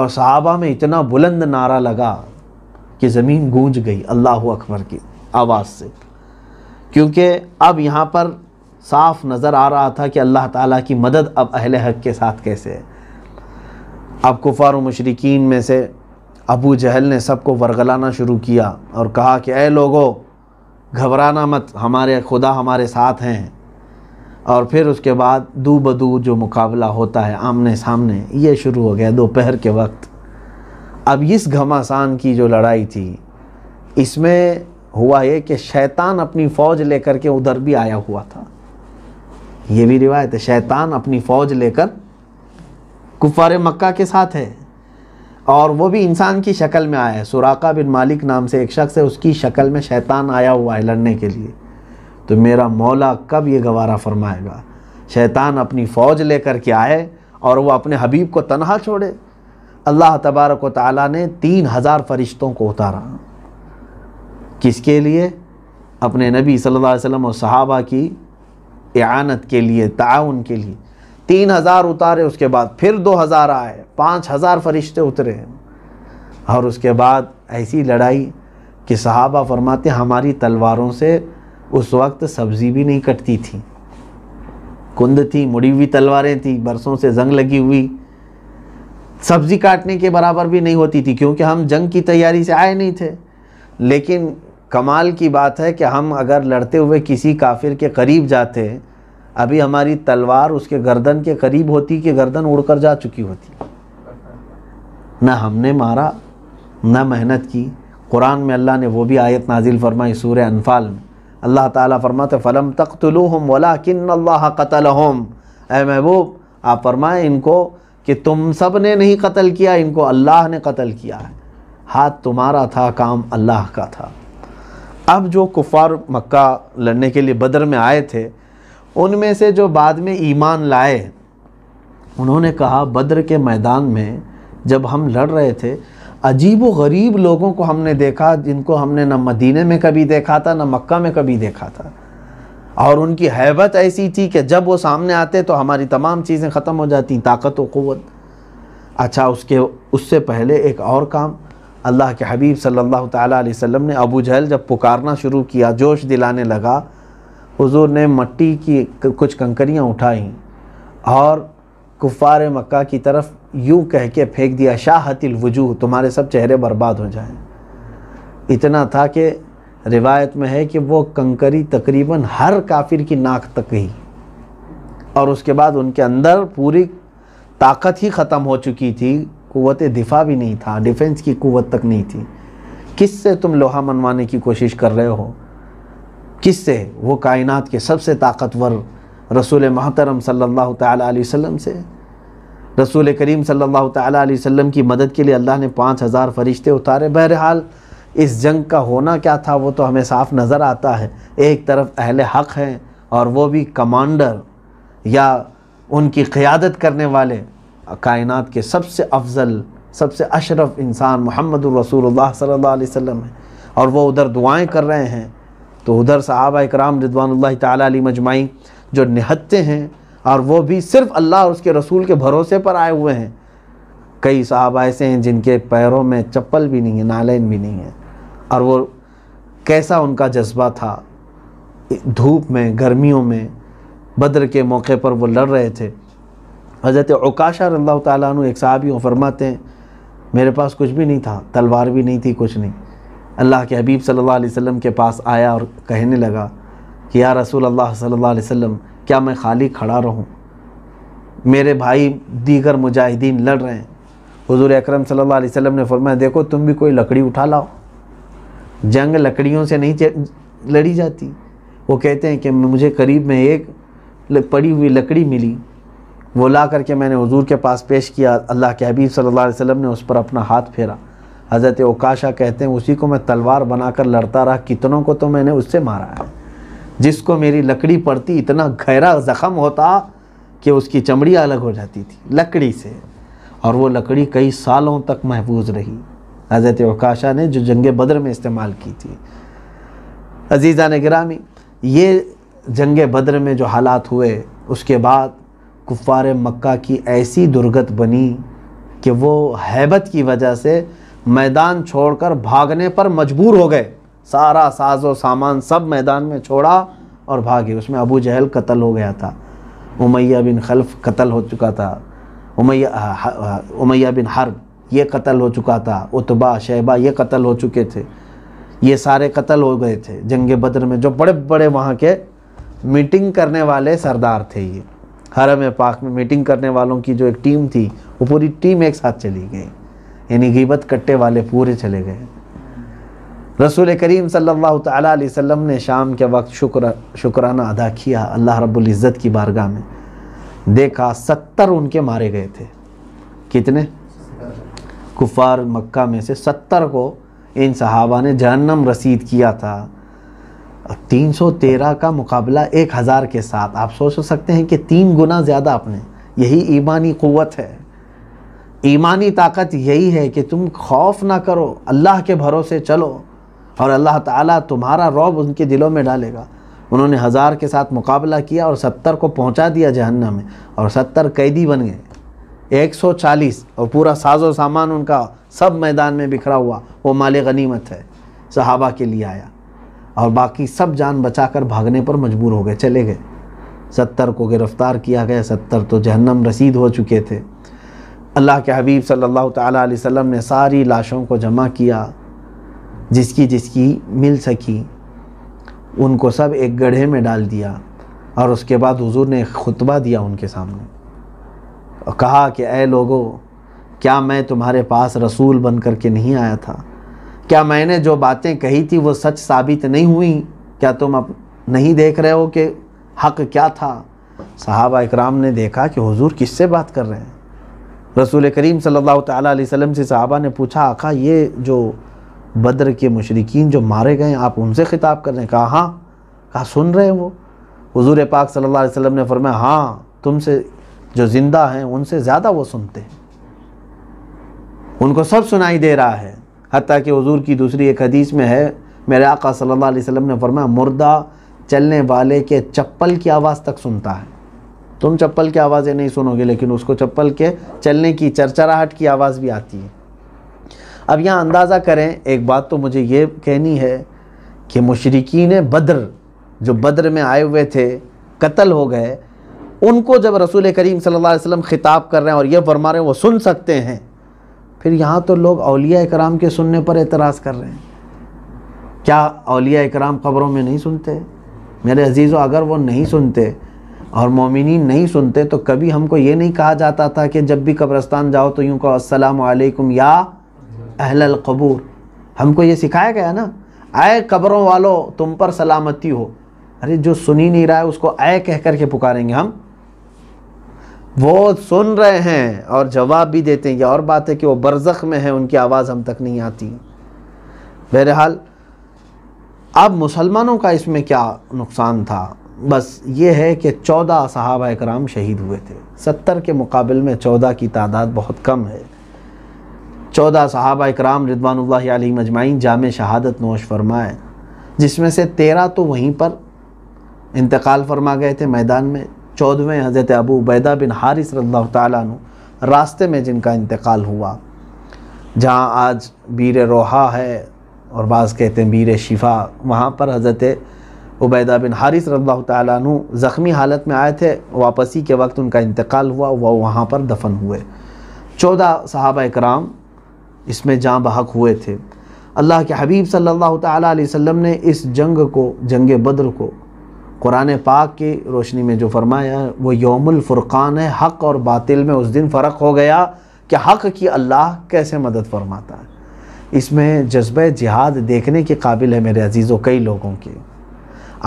और सहाबा में इतना बुलंद नारा लगा कि ज़मीन गूंज गई अल्लाह अकबर की आवाज़ से क्योंकि अब यहाँ पर साफ नज़र आ रहा था कि अल्लाह ताला की मदद अब अहल हक के साथ कैसे है अब कुफ़ार मशरकिन में से अबू जहल ने सबको वरगलाना शुरू किया और कहा कि अ लोगो घबराना मत हमारे खुदा हमारे साथ हैं और फिर उसके बाद दू बदू जो मुकाबला होता है आमने सामने ये शुरू हो गया दोपहर के वक्त अब इस घमासान की जो लड़ाई थी इसमें हुआ ये कि शैतान अपनी फ़ौज लेकर के उधर भी आया हुआ था ये भी रिवायत है शैतान अपनी फ़ौज लेकर कुफार मक्का के साथ है और वो भी इंसान की शक्ल में आया है सुराका बिन मालिक नाम से एक शख्स है उसकी शक्ल में शैतान आया हुआ है लड़ने के लिए तो मेरा मौला कब ये गवारा फरमाएगा शैतान अपनी फ़ौज लेकर के आए और वो अपने हबीब को तनहा छोड़े अल्लाह तबारक ताली ने तीन हज़ार फरिश्तों को उतारा किसके लिए अपने नबी सल्लल्लाहु अलैहि वसल्लम और सहाबा की एनत के लिए ताउन के लिए तीन हज़ार उतारे उसके बाद फिर दो हज़ार आए पाँच हज़ार फरिश्ते उतरे और उसके बाद ऐसी लड़ाई कि सहाबा फरमाते हमारी तलवारों से उस वक्त सब्ज़ी भी नहीं कटती थी कुंद थी मुड़ी हुई तलवारें थी बरसों से जंग लगी हुई सब्ज़ी काटने के बराबर भी नहीं होती थी क्योंकि हम जंग की तैयारी से आए नहीं थे लेकिन कमाल की बात है कि हम अगर लड़ते हुए किसी काफिर के करीब जाते अभी हमारी तलवार उसके गर्दन के करीब होती कि गर्दन उड़कर जा चुकी होती ना हमने मारा ना मेहनत की कुरान में अल्लाह ने वो भी आयत नाजिल फरमाई सूर अनफाल में अल्लाह ताला फरमाते फ़लम तख्तलूहम वला किन अल्लाह कतल होम ए महबूब आप फरमाए इनको कि तुम सब ने नहीं कत्ल किया इनको अल्लाह ने कत्ल किया है हाथ तुम्हारा था काम अल्लाह का था अब जो कुफार मक्का लड़ने के लिए बदर में आए थे उनमें से जो बाद में ईमान लाए उन्होंने कहा बद्र के मैदान में जब हम लड़ रहे थे अजीब व गरीब लोगों को हमने देखा जिनको हमने न मदीने में कभी देखा था न मक्का में कभी देखा था और उनकी हैबत ऐसी थी कि जब वो सामने आते तो हमारी तमाम चीज़ें ख़त्म हो जाती ताकत व क़वत अच्छा उसके उससे पहले एक और काम अल्लाह के हबीब सल्लल्लाहु अलैहि वसल्लम ने अबू जहल जब पुकारना शुरू किया जोश दिलाने लगा हुजूर ने मट्टी की कुछ कंकरियाँ उठाईं और कुफार मक्का की तरफ यूँ कह के फेंक दिया शाहतिल वजूह तुम्हारे सब चेहरे बर्बाद हो जाएं इतना था कि रिवायत में है कि वो कंकरी तकरीबन हर काफिर की नाक तक गई और उसके बाद उनके अंदर पूरी ताकत ही ख़त्म हो चुकी थी कुत दिफा भी नहीं था डिफेंस की कुत तक नहीं थी किस से तुम लोहा मनवाने की कोशिश कर रहे हो किस से वो कायनात के सबसे ताकतवर रसूल महतरम सल्लल्लाहु अलैहि से रसूल करीम सल्लल्लाहु अलैहि की मदद के लिए अल्लाह ने पाँच हज़ार फरिश्ते उतारे बहरहाल इस जंग का होना क्या था वो तो हमें साफ नज़र आता है एक तरफ अहल हक़ हैं और वो भी कमांडर या उनकी क़्यादत करने वाले कायनात के सबसे अफजल सबसे अशरफ इंसान मोहम्मद रसूल सल्लल्लाहु अलैहि है और वह उधर दुआएँ कर रहे हैं तो उधर साहब इकराम रिदवान ताली मजमाई जो निहत्ते हैं और वो भी सिर्फ अल्लाह और उसके रसूल के भरोसे पर आए हुए हैं कई साहब ऐसे हैं जिनके पैरों में चप्पल भी नहीं है नालैन भी नहीं है और वो कैसा उनका जज्बा था धूप में गर्मियों में बद्र के मौके पर वो लड़ रहे थे हज़रत अकाशा रल्ला तु एक साहबी और फरमाते हैं मेरे पास कुछ भी नहीं था तलवार भी नहीं थी कुछ नहीं अल्लाह के हबीब सल्लल्लाहु अलैहि वसल्लम के पास आया और कहने लगा कि या रसूल अल्लाह सल्लल्लाहु अलैहि वसल्लम क्या मैं खाली खड़ा रहूं मेरे भाई दीगर मुजाहिदीन लड़ रहे हैं हजूर अक्रम सल्ला वसम ने फरमाया देखो तुम भी कोई लकड़ी उठा लाओ जंग लकड़ियों से नहीं लड़ी जाती वो कहते हैं कि मुझे करीब में एक पड़ी हुई लकड़ी मिली वो ला करके मैंने हज़ूर के पास पेश किया अल्लाह के हबीब सल्लल्लाहु अलैहि वसल्लम ने उस पर अपना हाथ फेरा हज़रत ओकाशा कहते हैं उसी को मैं तलवार बनाकर लड़ता रहा कितनों को तो मैंने उससे मारा है जिसको मेरी लकड़ी पड़ती इतना गहरा ज़ख़म होता कि उसकी चमड़ी अलग हो जाती थी लकड़ी से और वो लकड़ी कई सालों तक महफूज रही हज़रत ओकाशा ने जो जंग बद्र में इस्तेमाल की थी अजीज़ा ने ये जंग बद्र में जो हालात हुए उसके बाद कुफ़ार मक्का की ऐसी दुर्गत बनी कि वो हैबत की वजह से मैदान छोड़कर भागने पर मजबूर हो गए सारा साजो सामान सब मैदान में छोड़ा और भागे उसमें अबू जहल कत्ल हो गया था उमैया बिन खल्फ कत्ल हो चुका था उमैया उमैया बिन हर्ब ये कत्ल हो चुका था उतबा शहबा ये कत्ल हो चुके थे ये सारे कत्ल हो गए थे जंग बद्र में जो बड़े बड़े वहाँ के मीटिंग करने वाले सरदार थे ये हरम पाक में मीटिंग करने वालों की जो एक टीम थी वो पूरी टीम एक साथ चली गई यानी गिबत कट्टे वाले पूरे चले गए रसूल करीम सल्लल्लाहु अलैहि वसल्लम ने शाम के वक्त शुक्र शुक्राना अदा किया अल्लाह रब्बुल इज़्ज़त की बारगाह में देखा सत्तर उनके मारे गए थे कितने कुफार मक्का में से सत्तर को इन सहाबा ने जहन्नम रसीद किया था 313 का मुकाबला 1000 के साथ आप सोच सकते हैं कि तीन गुना ज़्यादा अपने यही ईमानी क़वत है ईमानी ताकत यही है कि तुम खौफ ना करो अल्लाह के भरोसे चलो और अल्लाह ताला तुम्हारा रौब उनके दिलों में डालेगा उन्होंने हज़ार के साथ मुकाबला किया और सत्तर को पहुंचा दिया जहन्नम में और सत्तर कैदी बन गए 140 और पूरा साजो सामान उनका सब मैदान में बिखरा हुआ वो माल गनीमत है सहाबा के लिए आया और बाकी सब जान बचाकर भागने पर मजबूर हो गए चले गए सत्तर को गिरफ़्तार किया गया सत्तर तो जहन्नम रसीद हो चुके थे अल्लाह के हबीब सल्लल्लाहु अलैहि वसल्लम ने सारी लाशों को जमा किया जिसकी जिसकी मिल सकी उनको सब एक गढ़े में डाल दिया और उसके बाद हुजूर ने खुतबा दिया उनके सामने और कहा कि ए लोगो क्या मैं तुम्हारे पास रसूल बन कर के नहीं आया था क्या मैंने जो बातें कही थी वो सच साबित नहीं हुई क्या तुम अब नहीं देख रहे हो कि हक क्या था सहाबा इकराम ने देखा कि हुजूर किससे बात कर रहे हैं रसूल करीम सल्लल्लाहु अलैहि वसल्लम से सहाबा ने पूछा आका ये जो बद्र के मशरकिन जो मारे गए आप उनसे ख़िताब कर रहे हैं कहा हाँ कहा सुन रहे हैं वो हजूर पाक सल्ला वसम ने फरमाया हाँ तुमसे जो ज़िंदा हैं उनसे ज़्यादा वो सुनते हैं उनको सब सुनाई दे रहा है हती कि हजूर की दूसरी एक हदीस में है मेरे आका सल्लल्लाहु अलैहि वसल्लम ने फरमाया मुर्दा चलने वाले के चप्पल की आवाज़ तक सुनता है तुम चप्पल की आवाज़ें नहीं सुनोगे लेकिन उसको चप्पल के चलने की चरचराहट की आवाज़ भी आती है अब यहाँ अंदाज़ा करें एक बात तो मुझे ये कहनी है कि मशरकिन बद्र जो बद्र में आए हुए थे कत्ल हो गए उनको जब रसूल करीम सल्लल्लाहु अलैहि वसल्लम ख़िताब कर रहे हैं और ये फरमा रहे हैं वो सुन सकते हैं फिर यहाँ तो लोग अलिया इकराम के सुनने पर एतराज़ कर रहे हैं क्या अलिया इकराम ख़बरों में नहीं सुनते मेरे अजीज़ों अगर वो नहीं सुनते और मोमिन नहीं सुनते तो कभी हमको ये नहीं कहा जाता था कि जब भी कब्रस्तान जाओ तो यूँ कहो असलकम या अहल कबूर हमको ये सिखाया गया ना आए कब्रों वालों तुम पर सलामती हो अरे जो सुनी नहीं रहा है उसको आए कह कर के पुकारेंगे हम वो सुन रहे हैं और जवाब भी देते हैं ये और बात है कि वो बरज़ख में है उनकी आवाज़ हम तक नहीं आती बहरहाल अब मुसलमानों का इसमें क्या नुकसान था बस ये है कि चौदह साहब कराम शहीद हुए थे सत्तर के मुकाबले में चौदह की तादाद बहुत कम है चौदह साहब कराम रिदवानल्ल मजमाइन जाम शहादत नोश फरमाए जिसमें से तेरह तो वहीं पर इंतकाल फरमा गए थे मैदान में चौदहवें हज़रत अबू उबैदा बिन हारिस रल्ला तु रास्ते में जिनका इंतकाल हुआ जहाँ आज बीर रोहा है और बाज़ कहते हैं बीर शिफा वहाँ पर हज़रत उबैदा बिन हारिस रल्ला तु ज़ख्मी हालत में आए थे वापसी के वक्त उनका इंतकाल हुआ वह वहाँ पर दफन हुए चौदह सहाबा कराम इसमें जाँ बहक हुए थे अल्लाह के हबीब सल्लल्लाहु अलैहि वसल्लम ने इस जंग को जंग बद्र को कुरान पाक की रोशनी में जो फरमाया वो योमुल फुरकान है हक़ और बातिल में उस दिन फ़र्क हो गया कि हक़ की अल्लाह कैसे मदद फरमाता है इसमें जज्ब जिहाद देखने के काबिल है मेरे अजीज़ों कई लोगों के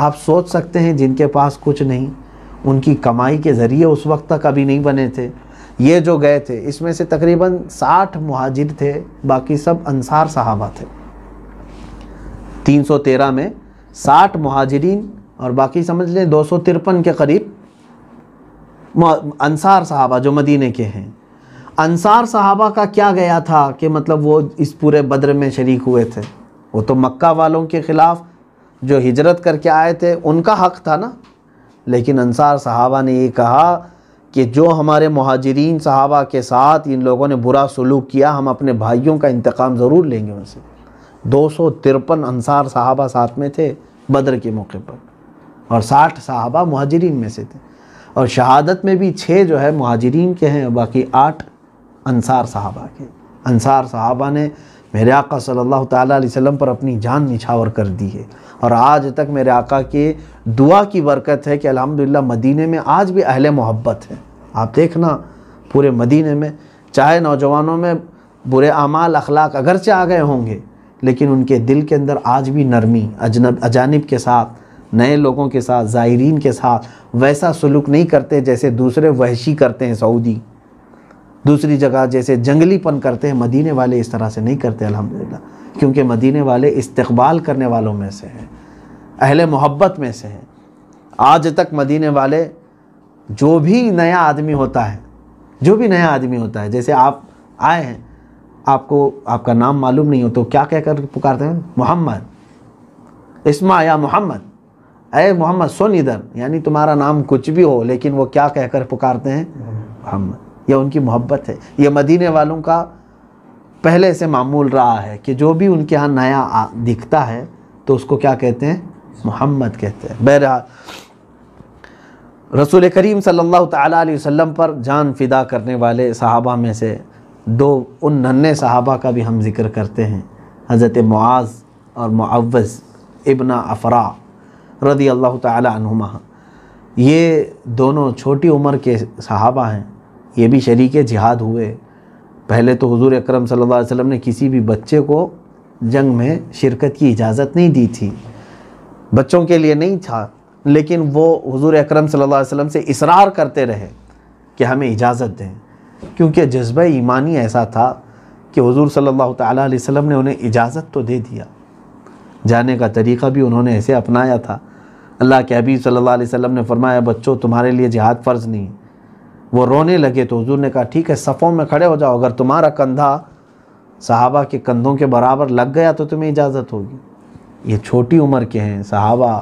आप सोच सकते हैं जिनके पास कुछ नहीं उनकी कमाई के ज़रिए उस वक्त तक अभी नहीं बने थे ये जो गए थे इसमें से तकरीबन साठ महाजिर थे बाकी सब अनसार साहबा थे 313 में साठ महाजरीन और बाकी समझ लें दो के करीब अंसार साहबा जो मदीने के हैं अनसार साहबा का क्या गया था कि मतलब वो इस पूरे बद्र में शरीक हुए थे वो तो मक्का वालों के ख़िलाफ़ जो हिजरत करके आए थे उनका हक़ था ना लेकिन अंसार साहबा ने ये कहा कि जो हमारे महाजरीन साहबा के साथ इन लोगों ने बुरा सलूक किया हम अपने भाइयों का इंतकाम ज़रूर लेंगे उनसे दो सौ तिरपन अंसार साहबा साथ में थे बद्र के मौके पर और साठ साहबा महाजरीन में से थे और शहादत में भी छः जो है महाजरीन के हैं और बाकी आठ अनसार साहबा के अनसार साहबा ने मेरे आका सल्लल्लाहु अलैहि वसल्लम पर अपनी जान निछावर कर दी है और आज तक मेरे आका के दुआ की बरकत है कि अल्हम्दुलिल्लाह मदीने में आज भी अहल मोहब्बत है आप देखना पूरे मदीने में चाहे नौजवानों में बुरे अमाल अखलाक अगरचे आ गए होंगे लेकिन उनके दिल के अंदर आज भी नरमी अजनब अजानब के साथ नए लोगों के साथ ज़ायरीन के साथ वैसा सलूक नहीं करते जैसे दूसरे वहशी करते हैं सऊदी दूसरी जगह जैसे जंगलीपन करते हैं मदीने वाले इस तरह से नहीं करते अलहमदिल्ला क्योंकि मदीने वाले इस्तकबाल करने वालों में से हैं अहल मोहब्बत में से हैं आज तक मदीने वाले जो भी नया आदमी होता है जो भी नया आदमी होता है जैसे आप आए हैं आपको आपका नाम मालूम नहीं हो तो क्या कहकर कर पुकारते हैं मोहम्मद इसमा या मोहम्मद अरे मोहम्मद सुन इधर यानी तुम्हारा नाम कुछ भी हो लेकिन वो क्या कहकर पुकारते हैं मोहम्मद यह उनकी मोहब्बत है ये मदीने वालों का पहले से मामूल रहा है कि जो भी उनके यहाँ नया दिखता है तो उसको क्या कहते हैं मोहम्मद कहते हैं बहरहाल रसूल करीम सल्लल्लाहु अलैहि वसल्लम पर जान फिदा करने वाले साहबा में से दो उन नन्हे साहबा का भी हम जिक्र करते हैं हज़रत मुआज़ और मुआवज़ इबना अफरा रदी अल्लाह तुमा ये दोनों छोटी उम्र के सहाबा हैं ये भी शरीक जिहाद हुए पहले तो हजूर अकरम सल्लल्लाहु वसम ने किसी भी बच्चे को जंग में शिरकत की इजाज़त नहीं दी थी बच्चों के लिए नहीं था लेकिन वो हजूर अक्रम सल्लल्लाहु वसम से इसरार करते रहे कि हमें इजाज़त दें क्योंकि जज्ब ईमानी ऐसा था कि हजूर सल्ला अलैहि ने उन्हें इजाज़त तो दे दिया जाने का तरीक़ा भी उन्होंने ऐसे अपनाया था अल्लाह के अबी सल्लल्लाहु अलैहि वसल्लम ने फरमाया बच्चों तुम्हारे लिए जिहाद फ़र्ज़ नहीं वो रोने लगे तो हजूर ने कहा ठीक है सफ़ों में खड़े हो जाओ अगर तुम्हारा कंधा सहाबा के कंधों के बराबर लग गया तो तुम्हें इजाज़त होगी ये छोटी उम्र के हैं सहाबा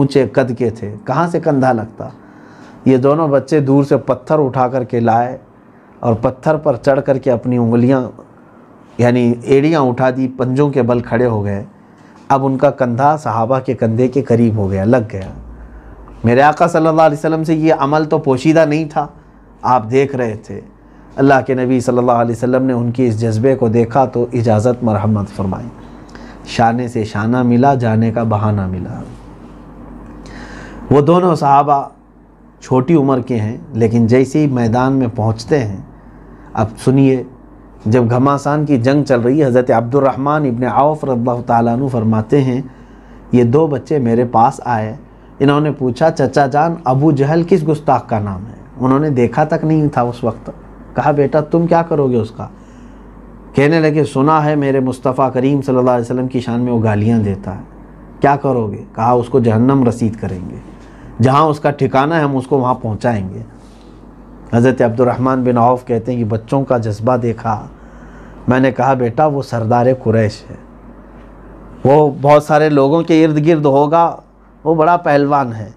ऊंचे कद के थे कहाँ से कंधा लगता ये दोनों बच्चे दूर से पत्थर उठा कर के लाए और पत्थर पर चढ़ कर के अपनी उंगलियाँ यानी एड़ियाँ उठा दी पंजों के बल खड़े हो गए अब उनका कंधा सहाबा के कंधे के करीब हो गया लग गया मेरे आका सल्लल्लाहु अलैहि वसल्लम से ये अमल तो पोशीदा नहीं था आप देख रहे थे अल्लाह के नबी सल्लल्लाहु अलैहि वसल्लम ने उनकी इस जज्बे को देखा तो इजाज़त मरहमत फरमाई शाने से शाना मिला जाने का बहाना मिला वो दोनों सहाबा छोटी उम्र के हैं लेकिन जैसे ही मैदान में पहुँचते हैं अब सुनिए जब घमासान की जंग चल रही है हज़रत अब्दुलरहमान इबन आउफ रद्ला तु फरमाते हैं ये दो बच्चे मेरे पास आए इन्होंने पूछा चचा जान अबू जहल किस गुस्ताख का नाम है उन्होंने देखा तक नहीं था उस वक्त कहा बेटा तुम क्या करोगे उसका कहने लगे सुना है मेरे मुस्तफ़ा करीम सल्ला वसम की शान में वो गालियाँ देता है क्या करोगे कहा उसको जहन्नम रसीद करेंगे जहाँ उसका ठिकाना है हम उसको वहाँ पहुँचाएँगे हज़रत अब्दुलरहमान बिन आउफ़ कहते हैं कि बच्चों का जज्बा देखा मैंने कहा बेटा वो सरदार कुरैश है वो बहुत सारे लोगों के इर्द गिर्द होगा वो बड़ा पहलवान है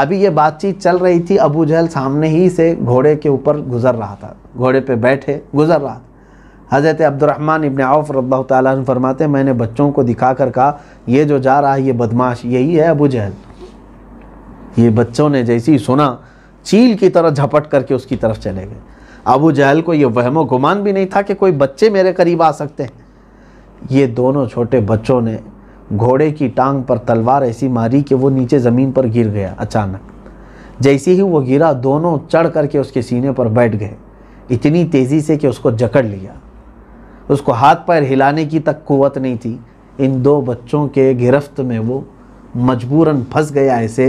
अभी ये बातचीत चल रही थी अबू जहल सामने ही से घोड़े के ऊपर गुज़र रहा था घोड़े पे बैठे गुज़र रहा था हज़रत अब्दुलरहमान इबन आउफ रद्दा तन फरमाते मैंने बच्चों को दिखा कर कहा ये जो जा रहा है ये बदमाश यही है अबू जहल ये बच्चों ने जैसे ही सुना चील की तरह झपट करके उसकी तरफ चले गए अबू जहल को यह वहमो गुमान भी नहीं था कि कोई बच्चे मेरे करीब आ सकते हैं ये दोनों छोटे बच्चों ने घोड़े की टांग पर तलवार ऐसी मारी कि वो नीचे ज़मीन पर गिर गया अचानक जैसे ही वो गिरा दोनों चढ़ करके उसके सीने पर बैठ गए इतनी तेज़ी से कि उसको जकड़ लिया उसको हाथ पैर हिलाने की तक कुवत नहीं थी इन दो बच्चों के गिरफ्त में वो मजबूरन फंस गया ऐसे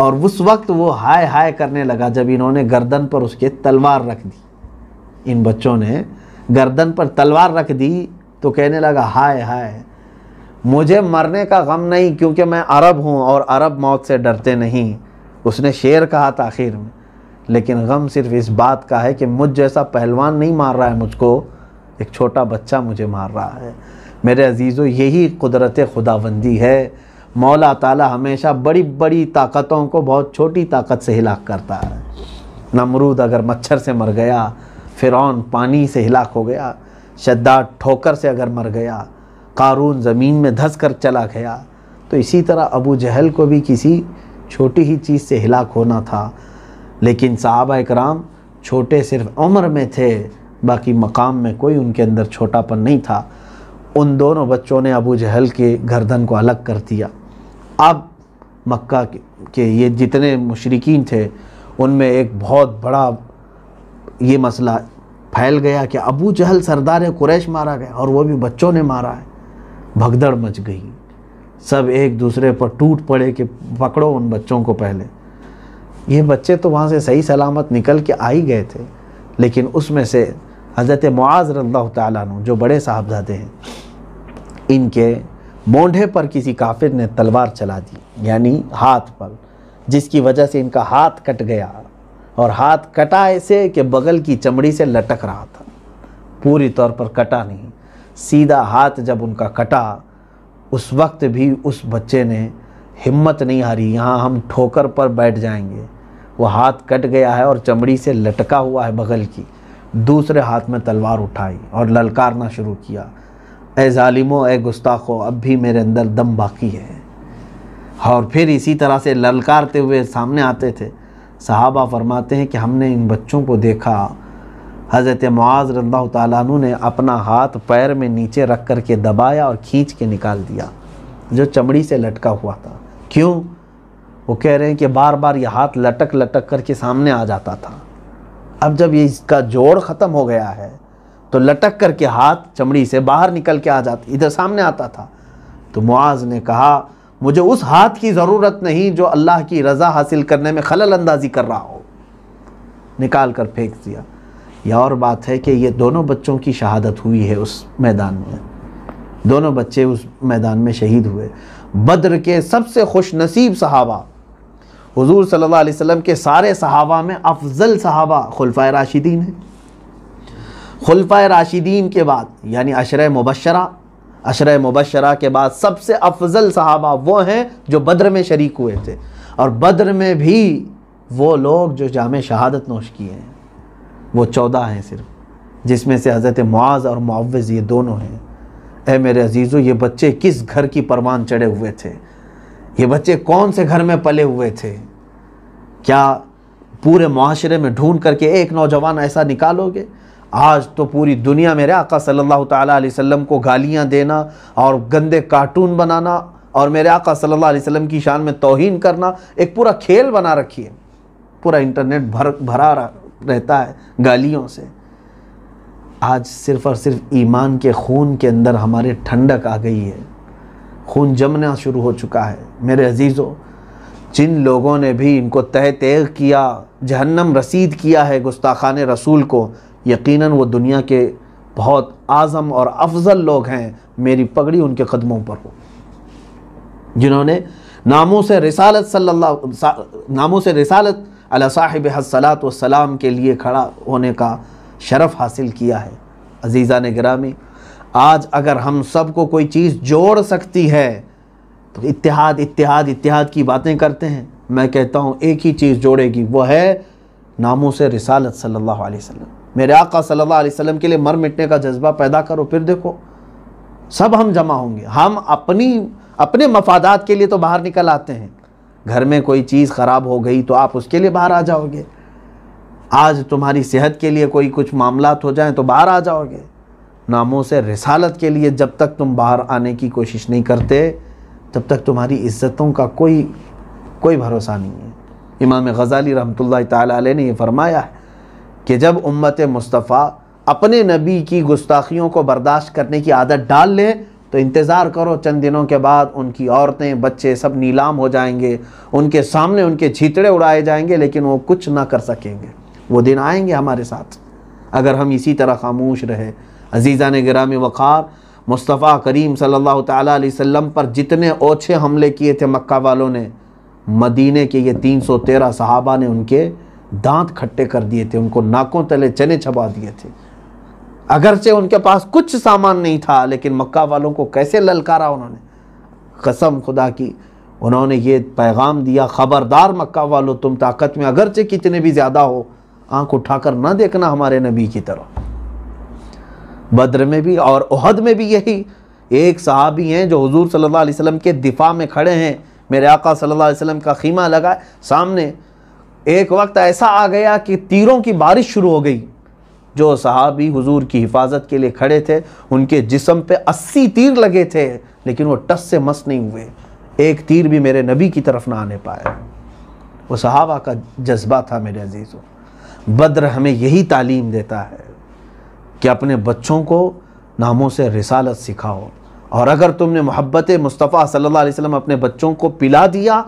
और उस वक्त वो हाय हाय करने लगा जब इन्होंने गर्दन पर उसके तलवार रख दी इन बच्चों ने गर्दन पर तलवार रख दी तो कहने लगा हाय हाय मुझे मरने का गम नहीं क्योंकि मैं अरब हूँ और अरब मौत से डरते नहीं उसने शेर कहा था आखिर में लेकिन गम सिर्फ इस बात का है कि मुझ जैसा पहलवान नहीं मार रहा है मुझको एक छोटा बच्चा मुझे मार रहा है मेरे अजीज़ों यही कुदरत खुदाबंदी है मौला ताला हमेशा बड़ी बड़ी ताकतों को बहुत छोटी ताकत से हिलाक करता है नमरूद अगर मच्छर से मर गया फ़िरौन पानी से हिलाक हो गया शद्दा ठोकर से अगर मर गया कारून ज़मीन में धस कर चला गया तो इसी तरह अबू जहल को भी किसी छोटी ही चीज़ से हिलाक होना था लेकिन साहब कराम छोटे सिर्फ उम्र में थे बाकी मकाम में कोई उनके अंदर छोटापन नहीं था उन दोनों बच्चों ने अबू जहल के गर्दन को अलग कर दिया अब मक्का के ये जितने मशरकिन थे उनमें एक बहुत बड़ा ये मसला फैल गया कि अबू जहल सरदार कुरैश मारा गया और वो भी बच्चों ने मारा है भगदड़ मच गई सब एक दूसरे पर टूट पड़े कि पकड़ो उन बच्चों को पहले ये बच्चे तो वहाँ से सही सलामत निकल के आ ही गए थे लेकिन उसमें से हज़रत मुआज़ रल्ला जो बड़े साहबजादे हैं इनके मोंढे पर किसी काफिर ने तलवार चला दी यानी हाथ पर जिसकी वजह से इनका हाथ कट गया और हाथ कटा ऐसे कि बगल की चमड़ी से लटक रहा था पूरी तौर पर कटा नहीं सीधा हाथ जब उनका कटा उस वक्त भी उस बच्चे ने हिम्मत नहीं हारी यहाँ हम ठोकर पर बैठ जाएंगे वो हाथ कट गया है और चमड़ी से लटका हुआ है बगल की दूसरे हाथ में तलवार उठाई और ललकारना शुरू किया ए ालिमो ए गुस्ताखो अब भी मेरे अंदर दम बाकी है और फिर इसी तरह से ललकारते हुए सामने आते थे साहबा फरमाते हैं कि हमने इन बच्चों को देखा हज़रत मुआज़ रल्ला तु ने अपना हाथ पैर में नीचे रख कर के दबाया और खींच के निकाल दिया जो चमड़ी से लटका हुआ था क्यों वो कह रहे हैं कि बार बार यह हाथ लटक लटक कर के सामने आ जाता था अब जब ये इसका जोड़ ख़त्म हो गया है तो लटक कर के हाथ चमड़ी से बाहर निकल के आ जाता इधर सामने आता था तो मुआज ने कहा मुझे उस हाथ की ज़रूरत नहीं जो अल्लाह की रज़ा हासिल करने में खलल अंदाजी कर रहा हो निकाल कर फेंक दिया यह और बात है कि ये दोनों बच्चों की शहादत हुई है उस मैदान में दोनों बच्चे उस मैदान में शहीद हुए बद्र के सबसे खुश नसीब सहाबा हुजूर सल्लल्लाहु अलैहि वसल्लम के सारे सहाबा में अफजल सहाबा खुलफा राशिदीन हैं खुलफ़ा राशिदीन के बाद यानी अशर मुबशरा अशर मुबशरा के बाद सबसे अफजल साहबा वो हैं जो बद्र में शरीक हुए थे और बद्र में भी वो लोग जो जाम शहादत नोश किए हैं वो चौदह हैं सिर्फ जिसमें से हज़रत मुआज़ और मुआवज़ ये दोनों हैं ए मेरे अजीज़ों ये बच्चे किस घर की परवान चढ़े हुए थे ये बच्चे कौन से घर में पले हुए थे क्या पूरे माशरे में ढूंढ करके एक नौजवान ऐसा निकालोगे आज तो पूरी दुनिया मेरे आका सल्लल्लाहु अलैहि वसल्लम को गालियाँ देना और गंदे कार्टून बनाना और मेरे आका सल्लल्लाहु अलैहि वसल्लम की शान में तोहन करना एक पूरा खेल बना रखी है पूरा इंटरनेट भर भरा रहता है गालियों से आज सिर्फ और सिर्फ ईमान के खून के अंदर हमारे ठंडक आ गई है खून जमना शुरू हो चुका है मेरे अजीज़ों जिन लोगों ने भी इनको तह तेग किया जहन्नम रसीद किया है गुस्ताखान रसूल को यकीन वो दुनिया के बहुत आज़म और अफजल लोग हैं मेरी पगड़ी उनके कदमों पर हो जिन्होंने नामों से रिसालत सल्ला नामों से रिसालत अला साहिब हसलात वसलाम के लिए खड़ा होने का शरफ़ हासिल किया है अजीज़ा ने ग्रामी आज अगर हम सब को कोई चीज़ जोड़ सकती है तो इतिहाद इतिहाद इतिहाद की बातें करते हैं मैं कहता हूँ एक ही चीज़ जोड़ेगी वह है नामों से रिसालत सल्लल्लाहु अलैहि वसल्लम मेरे आका सल्लल्लाहु अलैहि वसल्लम के लिए मर मिटने का जज्बा पैदा करो फिर देखो सब हम जमा होंगे हम अपनी अपने मफादात के लिए तो बाहर निकल आते हैं घर में कोई चीज़ ख़राब हो गई तो आप उसके लिए बाहर आ जाओगे आज तुम्हारी सेहत के लिए कोई कुछ मामला हो जाए तो बाहर आ जाओगे नामों से रिसालत के लिए जब तक तुम बाहर आने की कोशिश नहीं करते तब तक तुम्हारी इज्जतों का कोई कोई भरोसा नहीं है इमाम गज़ाली रहमत ला ने यह फरमाया है कि जब उम्मत मुस्तफ़ा अपने नबी की गुस्ताखियों को बर्दाश्त करने की आदत डाल लें तो इंतज़ार करो चंद दिनों के बाद उनकी औरतें बच्चे सब नीलाम हो जाएंगे उनके सामने उनके छीतड़े उड़ाए जाएंगे लेकिन वो कुछ ना कर सकेंगे वो दिन आएंगे हमारे साथ अगर हम इसी तरह खामोश रहे अजीज़ा ने ग्राम वक़ार मुस्तफ़ा करीम सल्लल्लाहु अलैहि वसल्लम पर जितने ओछे हमले किए थे मक्का वालों ने मदीने के ये 313 सहाबा ने उनके दांत खट्टे कर दिए थे उनको नाकों तले चने छबा दिए थे अगरचे उनके पास कुछ सामान नहीं था लेकिन मक्का वालों को कैसे ललकारा उन्होंने कसम खुदा की उन्होंने ये पैगाम दिया ख़बरदार मक्का वालों तुम ताकत में अगरचे कितने भी ज़्यादा हो आंख उठाकर ना देखना हमारे नबी की तरफ बद्र में भी और उहद में भी यही एक सहाबी हैं जो हुजूर सल्लल्लाहु अलैहि वसल्लम के दिफा में खड़े हैं मेरे आका सल्लल्लाहु अलैहि वसल्लम का खीमा लगा सामने एक वक्त ऐसा आ गया कि तीरों की बारिश शुरू हो गई जो सहाबी हुजूर की हिफाजत के लिए खड़े थे उनके जिसम पे अस्सी तीर लगे थे लेकिन वो टस से मस नहीं हुए एक तीर भी मेरे नबी की तरफ ना आने पाया वो सहाबा का जज्बा था मेरे अजीज़ों बद्र हमें यही तालीम देता है कि अपने बच्चों को नामों से रिसालत सिखाओ और अगर तुमने मोहब्बत मुस्तफ़ा सल्लल्लाहु अलैहि वसल्लम अपने बच्चों को पिला दिया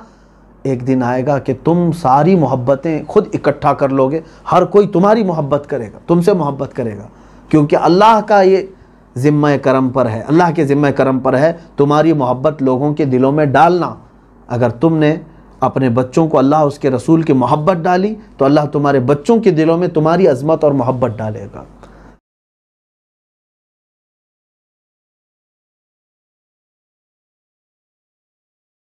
एक दिन आएगा कि तुम सारी मोहब्बतें खुद इकट्ठा कर लोगे हर कोई तुम्हारी मोहब्बत करेगा तुमसे मोहब्बत करेगा क्योंकि अल्लाह का ये ज़िम्मा करम पर है अल्लाह के ज़िम्मा करम पर है तुम्हारी मोहब्बत लोगों के दिलों में डालना अगर तुमने अपने बच्चों को अल्लाह उसके रसूल की मोहब्बत डाली तो अल्लाह तुम्हारे बच्चों के दिलों में तुम्हारी अजमत और मोहब्बत डालेगा